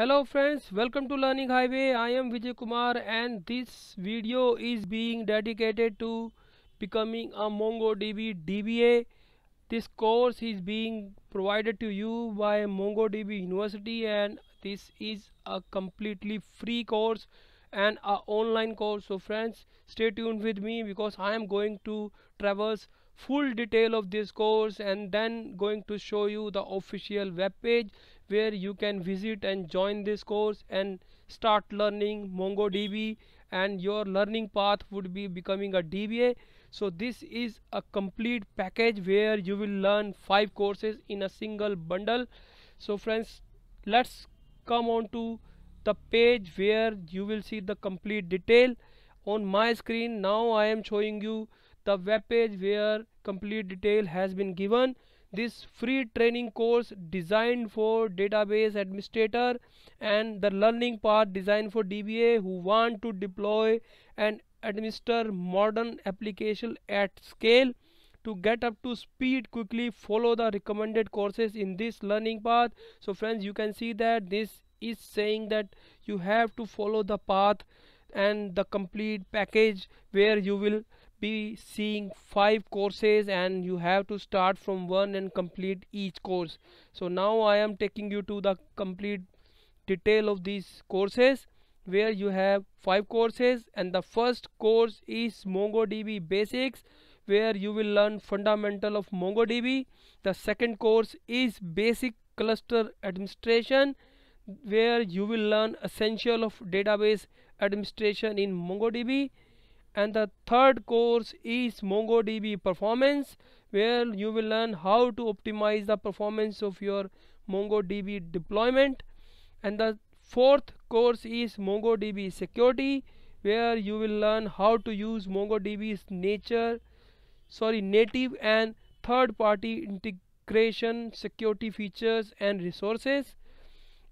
hello friends welcome to learning highway i am vijay kumar and this video is being dedicated to becoming a mongodb dba this course is being provided to you by mongodb university and this is a completely free course and a online course so friends stay tuned with me because i am going to traverse full detail of this course and then going to show you the official web page where you can visit and join this course and start learning MongoDB and your learning path would be becoming a DBA so this is a complete package where you will learn five courses in a single bundle so friends let's come on to the page where you will see the complete detail on my screen now I am showing you the web page where complete detail has been given this free training course designed for database administrator and the learning path designed for DBA who want to deploy and administer modern application at scale to get up to speed quickly follow the recommended courses in this learning path so friends you can see that this is saying that you have to follow the path and the complete package where you will be seeing five courses and you have to start from one and complete each course so now I am taking you to the complete detail of these courses where you have five courses and the first course is MongoDB basics where you will learn fundamental of MongoDB the second course is basic cluster administration where you will learn essential of database administration in MongoDB and the third course is MongoDB performance where you will learn how to optimize the performance of your MongoDB deployment and the fourth course is MongoDB security where you will learn how to use MongoDB's nature sorry native and third party integration security features and resources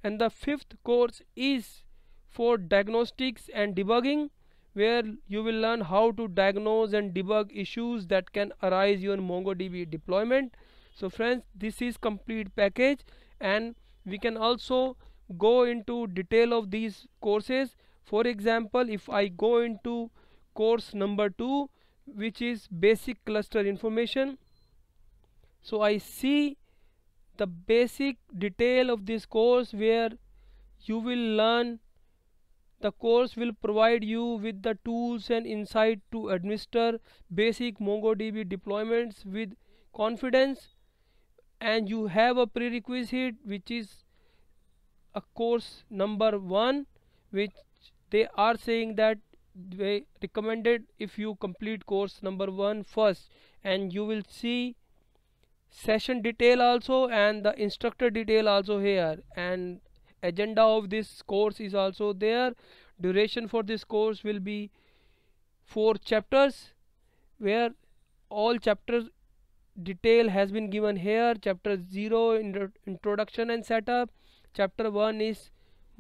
and the fifth course is for diagnostics and debugging where you will learn how to diagnose and debug issues that can arise your MongoDB deployment. So friends, this is complete package and we can also go into detail of these courses. For example, if I go into course number 2 which is basic cluster information. So I see the basic detail of this course where you will learn the course will provide you with the tools and insight to administer basic MongoDB deployments with confidence and you have a prerequisite which is a course number 1 which they are saying that they recommended if you complete course number one first. and you will see session detail also and the instructor detail also here and agenda of this course is also there duration for this course will be four chapters where all chapters detail has been given here chapter 0 intro introduction and setup chapter 1 is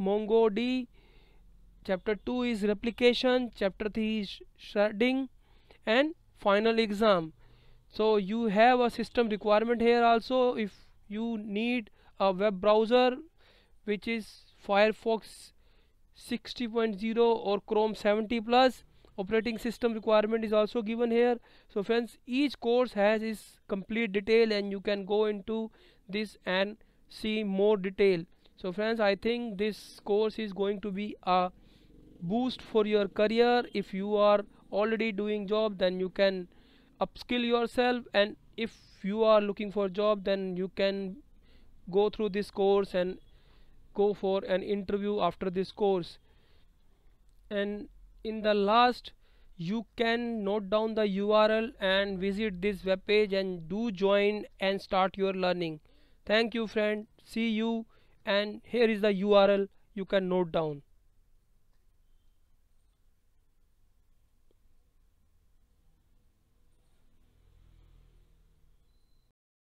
MongoD chapter 2 is replication chapter 3 is sharding and final exam so you have a system requirement here also if you need a web browser which is Firefox 60.0 or Chrome 70 plus operating system requirement is also given here so friends each course has its complete detail and you can go into this and see more detail so friends I think this course is going to be a boost for your career if you are already doing job then you can upskill yourself and if you are looking for job then you can go through this course and go for an interview after this course and in the last you can note down the URL and visit this webpage and do join and start your learning thank you friend see you and here is the URL you can note down